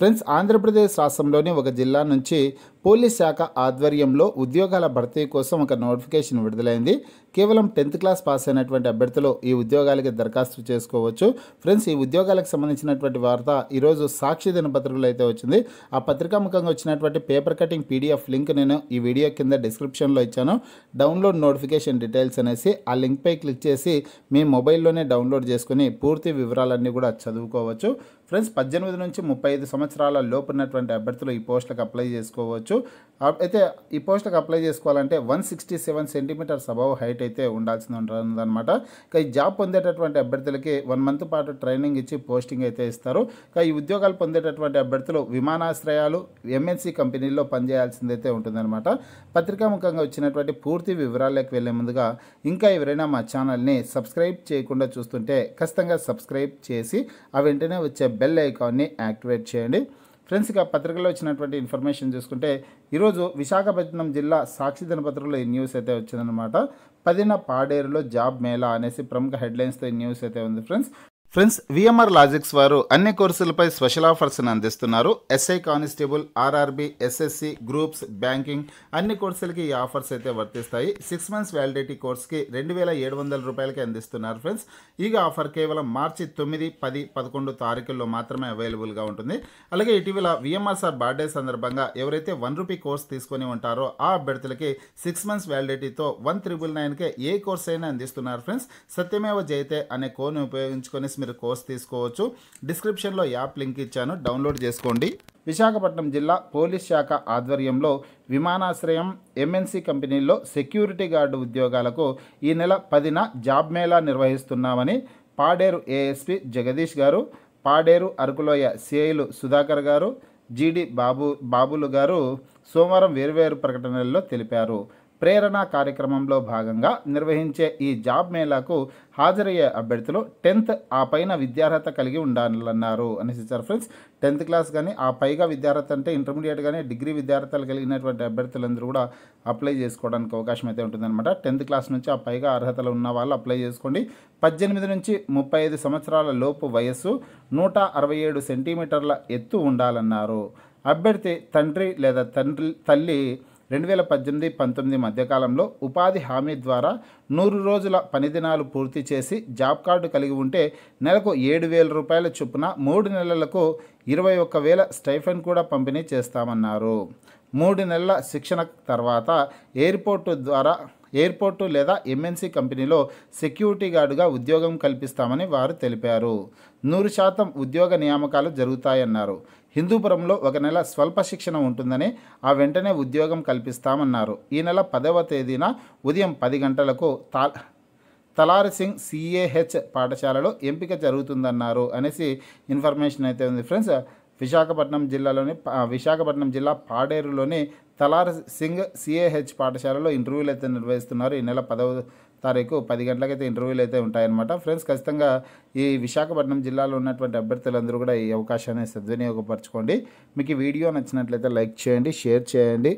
friends Andhra Pradesh రాష్ట్రంలోని ఒక జిల్లా నుంచి పోలీస్ శాఖ ఆధ్వర్యంలో ఉద్యోగాల భర్తీ కోసం ఒక నోటిఫికేషన్ విడుదలైంది కేవలం టెన్త్ క్లాస్ పాస్ అయినటువంటి అభ్యర్థులు ఈ ఉద్యోగాలకి దరఖాస్తు చేసుకోవచ్చు ఫ్రెండ్స్ ఈ ఉద్యోగాలకు సంబంధించినటువంటి వార్త ఈరోజు సాక్షి దినపత్రికలో అయితే వచ్చింది ఆ పత్రికా ముఖంగా వచ్చినటువంటి పేపర్ కటింగ్ పీడిఎఫ్ లింక్ నేను ఈ వీడియో కింద డిస్క్రిప్షన్లో ఇచ్చాను డౌన్లోడ్ నోటిఫికేషన్ డీటెయిల్స్ అనేసి ఆ లింక్పై క్లిక్ చేసి మీ మొబైల్లోనే డౌన్లోడ్ చేసుకుని పూర్తి వివరాలన్నీ కూడా చదువుకోవచ్చు ఫ్రెండ్స్ పద్దెనిమిది నుంచి ముప్పై ఐదు సంవత్సరాల లోపు ఉన్నటువంటి అభ్యర్థులు ఈ పోస్టులకు అప్లై చేసుకోవచ్చు అయితే ఈ పోస్ట్కి అప్లై చేసుకోవాలంటే one sixty seven centimeters above height అయితే ఉండాల్సింది ఉంటుందన్నమాట ఇక ఈ జాబ్ పొందేటటువంటి అభ్యర్థులకి వన్ మంత్ పాటు ట్రైనింగ్ ఇచ్చి పోస్టింగ్ అయితే ఇస్తారు ఇక ఈ ఉద్యోగాలు పొందేటటువంటి అభ్యర్థులు విమానాశ్రయాలు ఎంఎన్సీ కంపెనీల్లో పనిచేయాల్సిందైతే ఉంటుందన్నమాట పత్రికాముఖంగా వచ్చినటువంటి పూర్తి వివరాలకు వెళ్ళే ముందుగా ఇంకా ఎవరైనా మా ఛానల్ని సబ్స్క్రైబ్ చేయకుండా చూస్తుంటే ఖచ్చితంగా సబ్స్క్రైబ్ చేసి ఆ వెంటనే వచ్చే బెల్ ఐకాన్ని యాక్టివేట్ చేయండి ఫ్రెండ్స్ ఇక పత్రికల్లో వచ్చినటువంటి ఇన్ఫర్మేషన్ చూసుకుంటే ఈరోజు విశాఖపట్నం జిల్లా సాక్షి దినపత్రంలో ఈ న్యూస్ అయితే వచ్చిందనమాట పదిన పాడేరులో జాబ్ మేళా అనేసి ప్రముఖ హెడ్లైన్స్తో ఈ న్యూస్ అయితే ఉంది ఫ్రెండ్స్ ఫ్రెండ్స్ విఎంఆర్ లాజిక్స్ వారు అన్ని కోర్సులపై స్పెషల్ ఆఫర్స్ని అందిస్తున్నారు SI constable RRB SSC groups banking అన్ని కోర్సులకి ఈ ఆఫర్స్ అయితే వర్తిస్తాయి సిక్స్ మంత్స్ వ్యాలిడిటీ కోర్స్కి రెండు వేల ఏడు వందల రూపాయలకి అందిస్తున్నారు ఫ్రెండ్స్ ఈ ఆఫర్ కేవలం మార్చి తొమ్మిది పది పదకొండు తారీఖుల్లో మాత్రమే అవైలబుల్గా ఉంటుంది అలాగే ఇటీవల విఎంఆర్ సార్ బర్త్డే సందర్భంగా ఎవరైతే వన్ రూపీ కోర్స్ తీసుకొని ఉంటారో ఆ అభ్యర్థులకి సిక్స్ మంత్స్ వ్యాలిడిటీతో వన్ త్రిబుల్ నైన్కే ఏ కోర్స్ అయినా అందిస్తున్నారు ఫ్రెండ్స్ సత్యమేవ జయతే అనే కోన్ ఉపయోగించుకొని మీరు కోర్స్ తీసుకోవచ్చు డిస్క్రిప్షన్లో యాప్ లింక్ ఇచ్చాను డౌన్లోడ్ చేసుకోండి విశాఖపట్నం జిల్లా పోలీస్ శాఖ ఆధ్వర్యంలో విమానాశ్రయం ఎంఎన్సీ కంపెనీల్లో సెక్యూరిటీ గార్డు ఉద్యోగాలకు ఈ నెల పదిన జాబ్ మేళా నిర్వహిస్తున్నామని పాడేరు ఏఎస్పి జగదీష్ గారు పాడేరు అరకులోయ సిఐలు సుధాకర్ గారు జీడి బాబు బాబులు గారు సోమవారం వేర్వేరు ప్రకటనల్లో తెలిపారు ప్రేరణ కార్యక్రమంలో భాగంగా నిర్వహించే ఈ జాబ్ మేళాకు హాజరయ్యే అభ్యర్థులు టెన్త్ ఆ పైన విద్యార్హత కలిగి ఉండాలన్నారు అనేసి సార్ ఫ్రెండ్స్ టెన్త్ క్లాస్ కానీ ఆ పైగా విద్యార్హత అంటే ఇంటర్మీడియట్ కానీ డిగ్రీ విద్యార్హతలు కలిగినటువంటి అభ్యర్థులందరూ కూడా అప్లై చేసుకోవడానికి అవకాశం అయితే ఉంటుందన్నమాట టెన్త్ క్లాస్ నుంచి ఆ పైగా అర్హతలు ఉన్న వాళ్ళు అప్లై చేసుకోండి పద్దెనిమిది నుంచి ముప్పై ఐదు సంవత్సరాల లోపు వయస్సు నూట అరవై ఏడు సెంటీమీటర్ల ఎత్తు ఉండాలన్నారు అభ్యర్థి తండ్రి లేదా తండ్రి తల్లి రెండు వేల పద్దెనిమిది పంతొమ్మిది మధ్యకాలంలో ఉపాధి హామీ ద్వారా నూరు రోజుల పనిదినాలు పూర్తి చేసి జాబ్ కార్డు కలిగి ఉంటే నెలకు ఏడు వేల రూపాయల చొప్పున మూడు నెలలకు ఇరవై ఒక్క వేల స్టైఫెన్ కూడా పంపిణీ చేస్తామన్నారు మూడు నెలల శిక్షణ తర్వాత ఎయిర్పోర్టు ద్వారా ఎయిర్పోర్టు లేదా ఎంఎన్సీ కంపెనీలో సెక్యూరిటీ గార్డుగా ఉద్యోగం కల్పిస్తామని వారు తెలిపారు నూరు శాతం ఉద్యోగ నియామకాలు జరుగుతాయన్నారు హిందూపురంలో ఒక నెల స్వల్ప శిక్షణ ఉంటుందని ఆ వెంటనే ఉద్యోగం కల్పిస్తామన్నారు ఈ నెల పదవ తేదీన ఉదయం పది గంటలకు తా తలార్ సింగ్ సిఏహెచ్ పాఠశాలలో ఎంపిక జరుగుతుందన్నారు అనేసి ఇన్ఫర్మేషన్ అయితే ఉంది ఫ్రెండ్స్ విశాఖపట్నం జిల్లాలోని విశాఖపట్నం జిల్లా పాడేరులోని తలార్ సింగ్ సిఏహెచ్ పాఠశాలలో ఇంటర్వ్యూలు అయితే నిర్వహిస్తున్నారు ఈ నెల పదవ తారీఖు పది గంటలకైతే ఇంటర్వ్యూలు అయితే ఉంటాయన్నమాట ఫ్రెండ్స్ ఖచ్చితంగా ఈ విశాఖపట్నం జిల్లాలో ఉన్నటువంటి అభ్యర్థులందరూ కూడా ఈ అవకాశాన్ని సద్వినియోగపరచుకోండి మీకు ఈ వీడియో నచ్చినట్లయితే లైక్ చేయండి షేర్ చేయండి